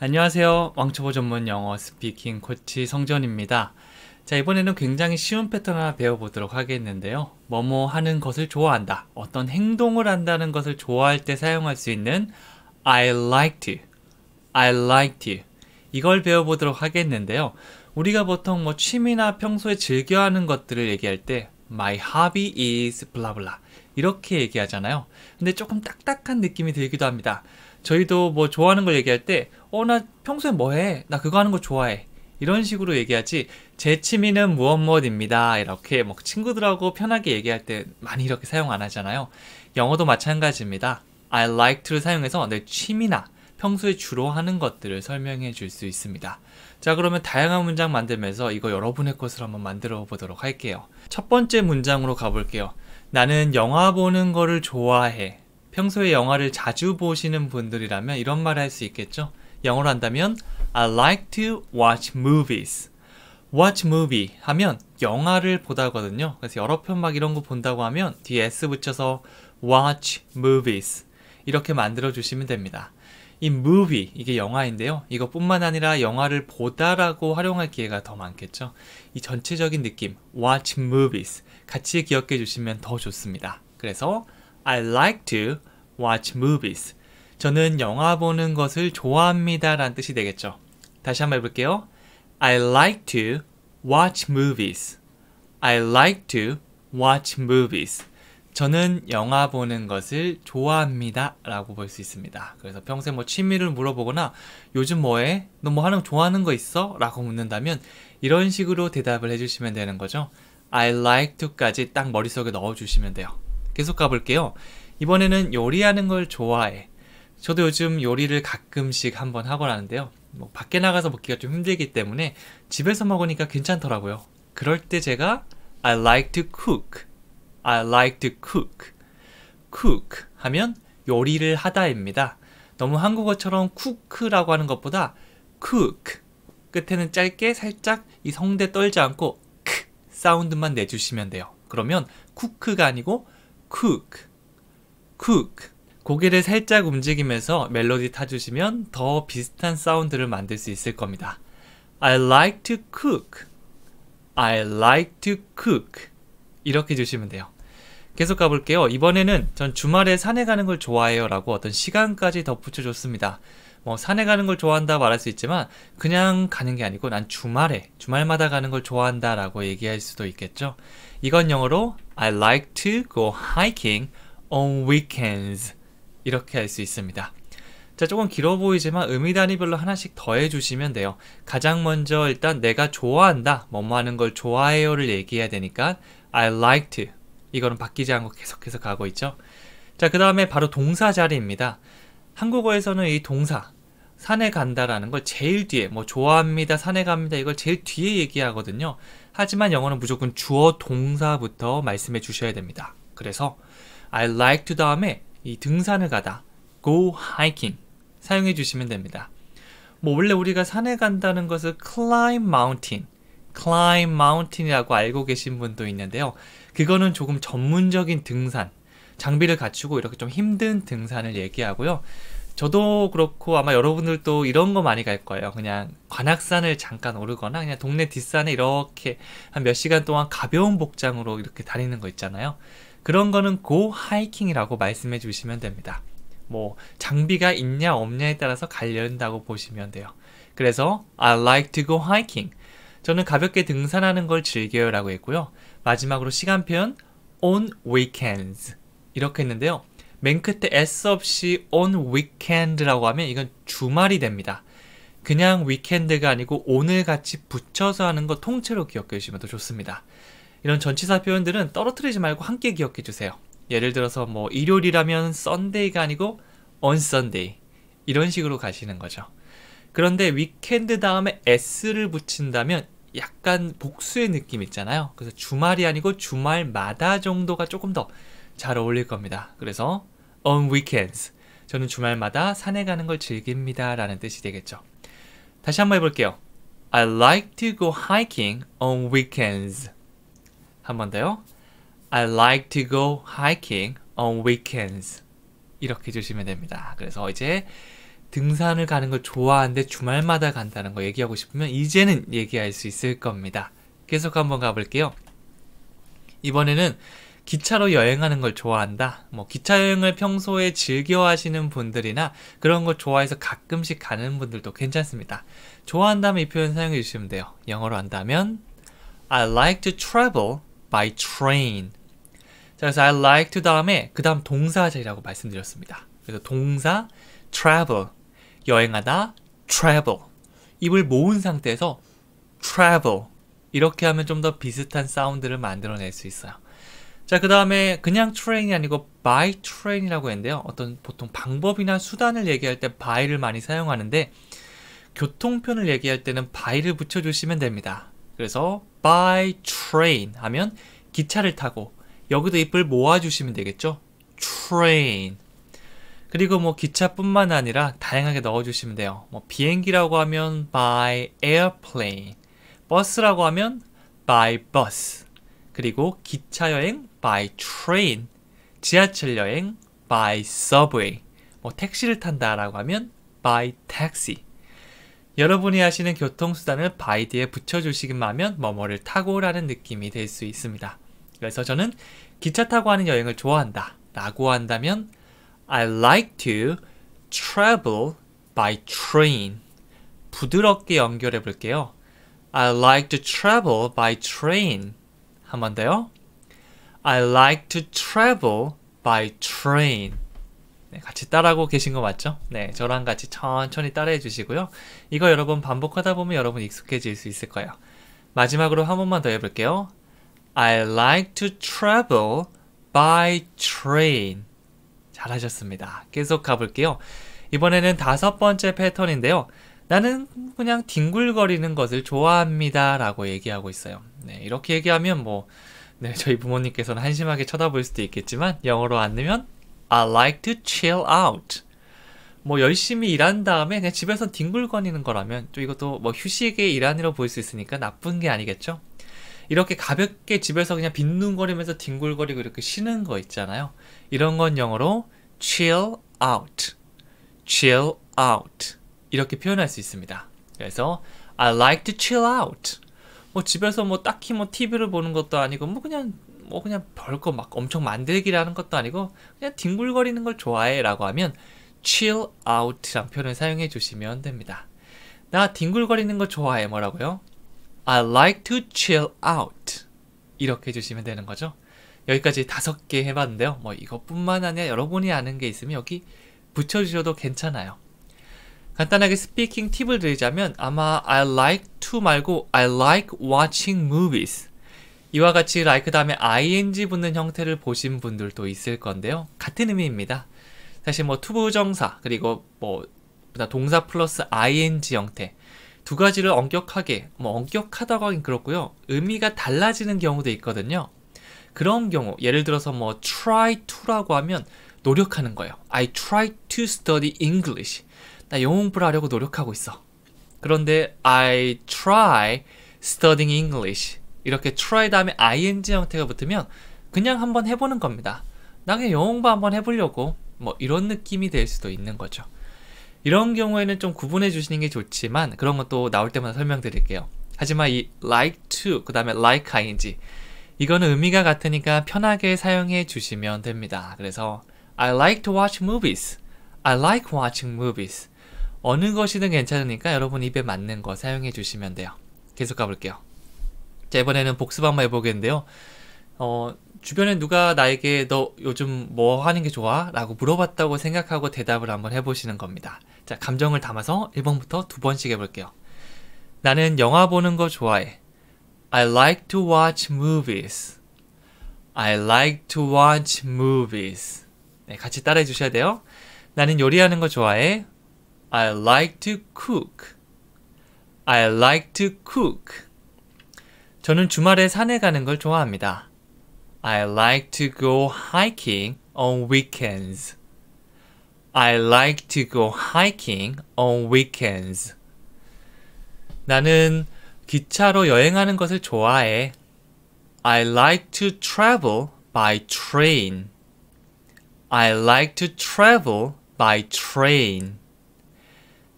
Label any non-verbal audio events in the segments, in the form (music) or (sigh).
안녕하세요. 왕초보 전문 영어 스피킹 코치 성전입니다. 자, 이번에는 굉장히 쉬운 패턴 하나 배워보도록 하겠는데요. 뭐뭐 하는 것을 좋아한다. 어떤 행동을 한다는 것을 좋아할 때 사용할 수 있는 I like y o u I like y o u 이걸 배워보도록 하겠는데요. 우리가 보통 뭐 취미나 평소에 즐겨하는 것들을 얘기할 때 My hobby is blah blah. 이렇게 얘기하잖아요. 근데 조금 딱딱한 느낌이 들기도 합니다. 저희도 뭐 좋아하는 걸 얘기할 때, 어, 나 평소에 뭐 해? 나 그거 하는 거 좋아해. 이런 식으로 얘기하지, 제 취미는 무엇 무엇입니다. 이렇게 막 뭐 친구들하고 편하게 얘기할 때 많이 이렇게 사용 안 하잖아요. 영어도 마찬가지입니다. I like to를 사용해서 내 취미나 평소에 주로 하는 것들을 설명해 줄 수 있습니다. 자, 그러면 다양한 문장 만들면서 이거 여러분의 것으로 한번 만들어 보도록 할게요. 첫 번째 문장으로 가볼게요. 나는 영화 보는 거를 좋아해. 평소에 영화를 자주 보시는 분들이라면 이런 말을 할 수 있겠죠. 영어로 한다면 I like to watch movies. watch movie 하면 영화를 보다거든요. 그래서 여러 편 막 이런 거 본다고 하면 뒤에 s 붙여서 watch movies 이렇게 만들어 주시면 됩니다. 이 movie 이게 영화인데요. 이것뿐만 아니라 영화를 보다라고 활용할 기회가 더 많겠죠. 이 전체적인 느낌 watch movies 같이 기억해 주시면 더 좋습니다. 그래서 I like to watch movies. 저는 영화 보는 것을 좋아합니다. 라는 뜻이 되겠죠. 다시 한번 해볼게요. I like to watch movies. I like to watch movies. 저는 영화 보는 것을 좋아합니다. 라고 볼 수 있습니다. 그래서 평생뭐 취미를 물어보거나 요즘 뭐해? 너 뭐 하는 거 좋아하는 거 있어? 라고 묻는다면 이런 식으로 대답을 해주시면 되는 거죠. I like to까지 딱 머릿속에 넣어주시면 돼요. 계속 가볼게요. 이번에는 요리하는 걸 좋아해. 저도 요즘 요리를 가끔씩 한번 하곤 하는데요. 뭐 밖에 나가서 먹기가 좀 힘들기 때문에 집에서 먹으니까 괜찮더라고요. 그럴 때 제가 I like to cook. I like to cook. cook 하면 요리를 하다입니다. 너무 한국어처럼 cook라고 하는 것보다 cook 끝에는 짧게 살짝 이 성대 떨지 않고 크 사운드만 내주시면 돼요. 그러면 cook가 아니고 cook, cook. 고개를 살짝 움직이면서 멜로디 타주시면 더 비슷한 사운드를 만들 수 있을 겁니다. I like to cook. I like to cook. 이렇게 주시면 돼요. 계속 가볼게요. 이번에는 전 주말에 산에 가는 걸 좋아해요 라고 어떤 시간까지 덧붙여줬습니다. 뭐 산에 가는 걸 좋아한다 말할 수 있지만 그냥 가는 게 아니고 난 주말에 주말마다 가는 걸 좋아한다 라고 얘기할 수도 있겠죠. 이건 영어로 I like to go hiking on weekends. 이렇게 할 수 있습니다. 자, 조금 길어 보이지만 의미 단위별로 하나씩 더해 주시면 돼요. 가장 먼저 일단 내가 좋아한다, 뭐 뭐 하는 걸 좋아해요를 얘기해야 되니까 I like to. 이거는 바뀌지 않고 계속해서 가고 있죠. 자, 그 다음에 바로 동사 자리입니다. 한국어에서는 이 동사, 산에 간다라는 걸 제일 뒤에, 뭐 좋아합니다, 산에 갑니다, 이걸 제일 뒤에 얘기하거든요. 하지만 영어는 무조건 주어 동사부터 말씀해 주셔야 됩니다. 그래서 I like to 그 다음에 이 등산을 가다 go hiking 사용해 주시면 됩니다. 뭐 원래 우리가 산에 간다는 것을 climb mountain climb mountain이라고 알고 계신 분도 있는데요. 그거는 조금 전문적인 등산 장비를 갖추고 이렇게 좀 힘든 등산을 얘기하고요. 저도 그렇고 아마 여러분들도 이런 거 많이 갈 거예요. 그냥 관악산을 잠깐 오르거나 그냥 동네 뒷산에 이렇게 한 몇 시간 동안 가벼운 복장으로 이렇게 다니는 거 있잖아요. 그런 거는 고 하이킹이라고 말씀해 주시면 됩니다. 뭐 장비가 있냐 없냐에 따라서 갈려다고 보시면 돼요. 그래서 I like to go hiking. 저는 가볍게 등산하는 걸 즐겨요라고 했고요. 마지막으로 시간 표현 on weekends 이렇게 했는데요. 맨 끝에 s 없이 on weekend라고 하면 이건 주말이 됩니다. 그냥 weekend가 아니고 오늘 같이 붙여서 하는 거 통째로 기억해 주시면 더 좋습니다. 이런 전치사 표현들은 떨어뜨리지 말고 함께 기억해 주세요. 예를 들어서 뭐 일요일이라면 썬데이가 아니고 on Sunday 이런 식으로 가시는 거죠. 그런데 위켄드 다음에 s를 붙인다면 약간 복수의 느낌 있잖아요. 그래서 주말이 아니고 주말마다 정도가 조금 더 잘 어울릴 겁니다. 그래서 on weekends. 저는 주말마다 산에 가는 걸 즐깁니다. 라는 뜻이 되겠죠. 다시 한번 해볼게요. I like to go hiking on weekends. 한번 더요. I like to go hiking on weekends. 이렇게 해주시면 됩니다. 그래서 이제 등산을 가는 걸 좋아하는데 주말마다 간다는 거 얘기하고 싶으면 이제는 얘기할 수 있을 겁니다. 계속 한번 가볼게요. 이번에는 기차로 여행하는 걸 좋아한다. 뭐 기차 여행을 평소에 즐겨 하시는 분들이나 그런 걸 좋아해서 가끔씩 가는 분들도 괜찮습니다. 좋아한다면 이 표현 사용해 주시면 돼요. 영어로 한다면 I like to travel by train. 자, 그래서 I like to 다음에 그 다음 동사자이라고 말씀드렸습니다. 그래서 동사 travel 여행하다 travel 입을 모은 상태에서 travel 이렇게 하면 좀 더 비슷한 사운드를 만들어낼 수 있어요. 자, 그 다음에 그냥 트레인이 아니고 by 트레인이라고 했는데요. 어떤 보통 방법이나 수단을 얘기할 때 by를 많이 사용하는데 교통편을 얘기할 때는 by를 붙여주시면 됩니다. 그래서 by train 하면 기차를 타고 여기도 입을 모아주시면 되겠죠. train 그리고 뭐 기차뿐만 아니라 다양하게 넣어주시면 돼요. 뭐 비행기라고 하면 by airplane 버스라고 하면 by bus 그리고 기차 여행 by train, 지하철 여행 by subway, 뭐 택시를 탄다라고 하면 by taxi. 여러분이 하시는 교통수단을 by 뒤에 붙여주시기만 하면 뭐뭐를 타고라는 느낌이 될 수 있습니다. 그래서 저는 기차 타고 하는 여행을 좋아한다 라고 한다면 I like to travel by train. 부드럽게 연결해 볼게요. I like to travel by train. 한번 더요. I like to travel by train. 네, 같이 따라하고 계신 거 맞죠? 네, 저랑 같이 천천히 따라해 주시고요. 이거 여러분 반복하다 보면 여러분 익숙해질 수 있을 거예요. 마지막으로 한 번만 더 해볼게요. I like to travel by train. 잘하셨습니다. 계속 가볼게요. 이번에는 다섯 번째 패턴인데요. 나는 그냥 뒹굴거리는 것을 좋아합니다. 라고 얘기하고 있어요. 네, 이렇게 얘기하면 뭐 네, (laughs) 저희 부모님께서는 한심하게 쳐다볼 수도 있겠지만 영어로 안 넣으면 I like to chill out. 뭐 열심히 일한 다음에 그냥 집에서 뒹굴거리는 거라면 또 이것도 뭐 휴식의 일환으로 보일 수 있으니까 나쁜 게 아니겠죠? 이렇게 가볍게 집에서 그냥 빈둥거리면서 뒹굴거리고 이렇게 쉬는 거 있잖아요. 이런 건 영어로 chill out, chill out 이렇게 표현할 수 있습니다. 그래서 I like to chill out. 뭐 집에서 뭐 딱히 뭐 TV를 보는 것도 아니고 뭐 그냥 뭐 그냥 별거 막 엄청 만들기라는 것도 아니고 그냥 뒹굴거리는 걸 좋아해라고 하면 chill out란 표현을 사용해 주시면 됩니다. 나 뒹굴거리는 거 좋아해 뭐라고요? I like to chill out 이렇게 해주시면 되는 거죠. 여기까지 다섯 개 해봤는데요. 뭐 이것뿐만 아니라 여러분이 아는 게 있으면 여기 붙여주셔도 괜찮아요. 간단하게 스피킹 팁을 드리자면 아마 I like to 말고 I like watching movies 이와 같이 like 다음에 ing 붙는 형태를 보신 분들도 있을 건데요. 같은 의미입니다. 사실 뭐 투부정사 그리고 뭐 동사 플러스 ing 형태 두 가지를 엄격하게 뭐 엄격하다고 하긴 그렇고요. 의미가 달라지는 경우도 있거든요. 그런 경우 예를 들어서 뭐 try to라고 하면 노력하는 거예요. I try to study English. 나 영어 공부를 하려고 노력하고 있어. 그런데 I try studying English 이렇게 try 다음에 ing 형태가 붙으면 그냥 한번 해보는 겁니다. 나 그냥 영어 공부 한번 해보려고 뭐 이런 느낌이 될 수도 있는 거죠. 이런 경우에는 좀 구분해 주시는 게 좋지만 그런 것도 나올 때마다 설명드릴게요. 하지만 이 like to 그 다음에 like ing 이거는 의미가 같으니까 편하게 사용해 주시면 됩니다. 그래서 I like to watch movies. I like watching movies. 어느 것이든 괜찮으니까 여러분 입에 맞는 거 사용해 주시면 돼요. 계속 가볼게요. 자, 이번에는 복습 한번 해보겠는데요. 어, 주변에 누가 나에게 너 요즘 뭐 하는 게 좋아? 라고 물어봤다고 생각하고 대답을 한번 해보시는 겁니다. 자, 감정을 담아서 1번부터 두 번씩 해볼게요. 나는 영화 보는 거 좋아해. I like to watch movies. I like to watch movies. 네, 같이 따라해 주셔야 돼요. 나는 요리하는 거 좋아해. I like to cook. I like to cook. 저는 주말에 산에 가는 걸 좋아합니다. I like to go hiking on weekends. I like to go hiking on weekends. 나는 기차로 여행하는 것을 좋아해. I like to travel by train. I like to travel by train.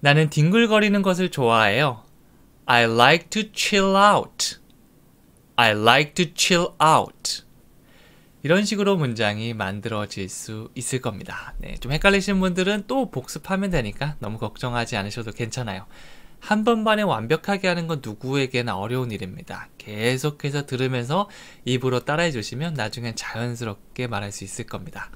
나는 뒹굴거리는 것을 좋아해요. I like to chill out. I like to chill out. 이런 식으로 문장이 만들어질 수 있을 겁니다. 네, 좀 헷갈리신 분들은 또 복습하면 되니까 너무 걱정하지 않으셔도 괜찮아요. 한 번만에 완벽하게 하는 건 누구에게나 어려운 일입니다. 계속해서 들으면서 입으로 따라해 주시면 나중엔 자연스럽게 말할 수 있을 겁니다.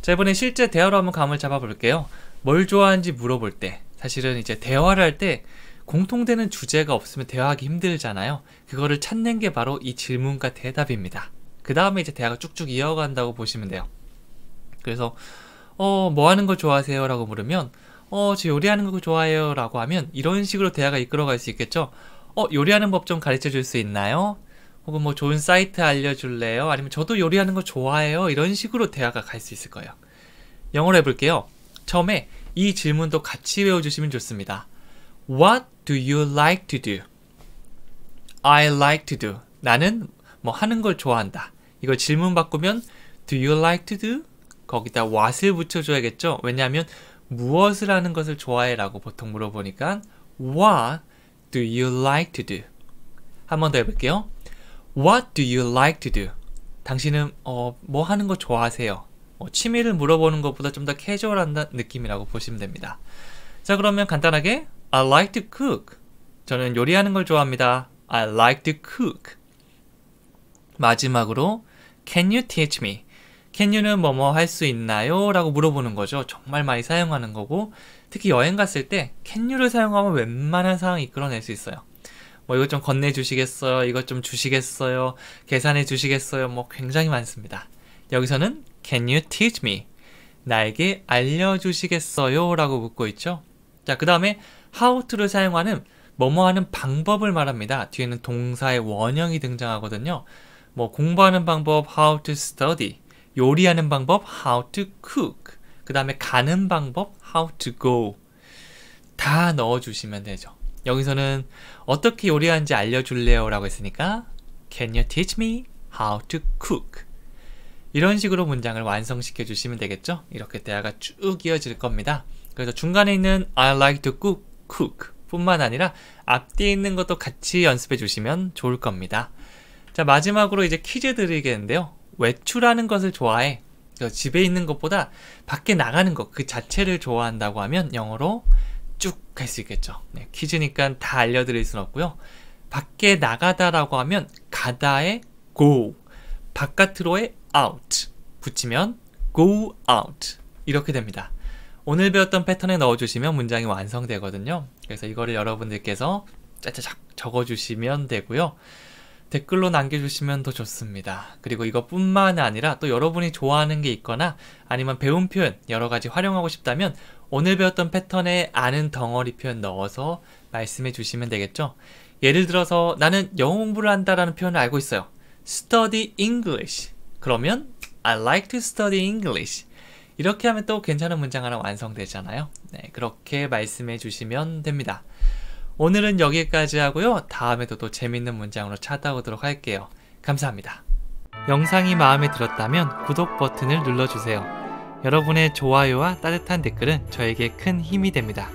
자, 이번에 실제 대화로 한번 감을 잡아볼게요. 뭘 좋아하는지 물어볼 때 사실은 이제 대화를 할 때 공통되는 주제가 없으면 대화하기 힘들잖아요. 그거를 찾는 게 바로 이 질문과 대답입니다. 그 다음에 이제 대화가 쭉쭉 이어간다고 보시면 돼요. 그래서 어, 뭐 하는 거 좋아하세요? 라고 물으면 어, 저 요리하는 거 좋아해요. 라고 하면 이런 식으로 대화가 이끌어갈 수 있겠죠. 어, 요리하는 법 좀 가르쳐 줄 수 있나요? 혹은 뭐 좋은 사이트 알려줄래요? 아니면 저도 요리하는 거 좋아해요. 이런 식으로 대화가 갈 수 있을 거예요. 영어로 해볼게요. 처음에 이 질문도 같이 외워주시면 좋습니다. What do you like to do? I like to do. 나는 뭐 하는 걸 좋아한다. 이걸 질문 바꾸면 Do you like to do? 거기다 what을 붙여줘야겠죠? 왜냐하면 무엇을 하는 것을 좋아해 라고 보통 물어보니까 What do you like to do? 한 번 더 해볼게요. What do you like to do? 당신은 어, 뭐 하는 거 좋아하세요? 어, 취미를 물어보는 것보다 좀 더 캐주얼한 느낌이라고 보시면 됩니다. 자 그러면 간단하게 I like to cook. 저는 요리하는 걸 좋아합니다. I like to cook. 마지막으로 Can you teach me? Can you는 뭐 뭐 할 수 있나요? 라고 물어보는 거죠. 정말 많이 사용하는 거고 특히 여행 갔을 때 Can you를 사용하면 웬만한 상황 이끌어낼 수 있어요. 뭐 이것 좀 건네주시겠어요? 이것 좀 주시겠어요? 계산해 주시겠어요? 뭐 굉장히 많습니다. 여기서는 Can you teach me? 나에게 알려주시겠어요? 라고 묻고 있죠. 자, 그 다음에 how to를 사용하는 뭐뭐 하는 방법을 말합니다. 뒤에는 동사의 원형이 등장하거든요. 뭐 공부하는 방법 how to study, 요리하는 방법 how to cook, 그 다음에 가는 방법 how to go 다 넣어주시면 되죠. 여기서는 어떻게 요리하는지 알려줄래요? 라고 했으니까 Can you teach me how to cook? 이런 식으로 문장을 완성시켜 주시면 되겠죠? 이렇게 대화가 쭉 이어질 겁니다. 그래서 중간에 있는 I like to cook, cook 뿐만 아니라 앞뒤에 있는 것도 같이 연습해 주시면 좋을 겁니다. 자, 마지막으로 이제 퀴즈 드리겠는데요. 외출하는 것을 좋아해. 그 집에 있는 것보다 밖에 나가는 것 그 자체를 좋아한다고 하면 영어로 쭉 갈 수 있겠죠. 네, 퀴즈니까 다 알려드릴 순 없고요. 밖에 나가다라고 하면 가다의 go, 바깥으로의 out 붙이면 go out 이렇게 됩니다. 오늘 배웠던 패턴에 넣어주시면 문장이 완성되거든요. 그래서 이거를 여러분들께서 짜짜작 적어주시면 되고요. 댓글로 남겨주시면 더 좋습니다. 그리고 이것뿐만 아니라 또 여러분이 좋아하는 게 있거나 아니면 배운 표현 여러 가지 활용하고 싶다면 오늘 배웠던 패턴에 아는 덩어리 표현 넣어서 말씀해 주시면 되겠죠. 예를 들어서 나는 영어 공부를 한다라는 표현을 알고 있어요. study English 그러면 I like to study English. 이렇게 하면 또 괜찮은 문장 하나 완성되잖아요. 네, 그렇게 말씀해 주시면 됩니다. 오늘은 여기까지 하고요. 다음에도 또 재밌는 문장으로 찾아오도록 할게요. 감사합니다. 영상이 마음에 들었다면 구독 버튼을 눌러주세요. 여러분의 좋아요와 따뜻한 댓글은 저에게 큰 힘이 됩니다.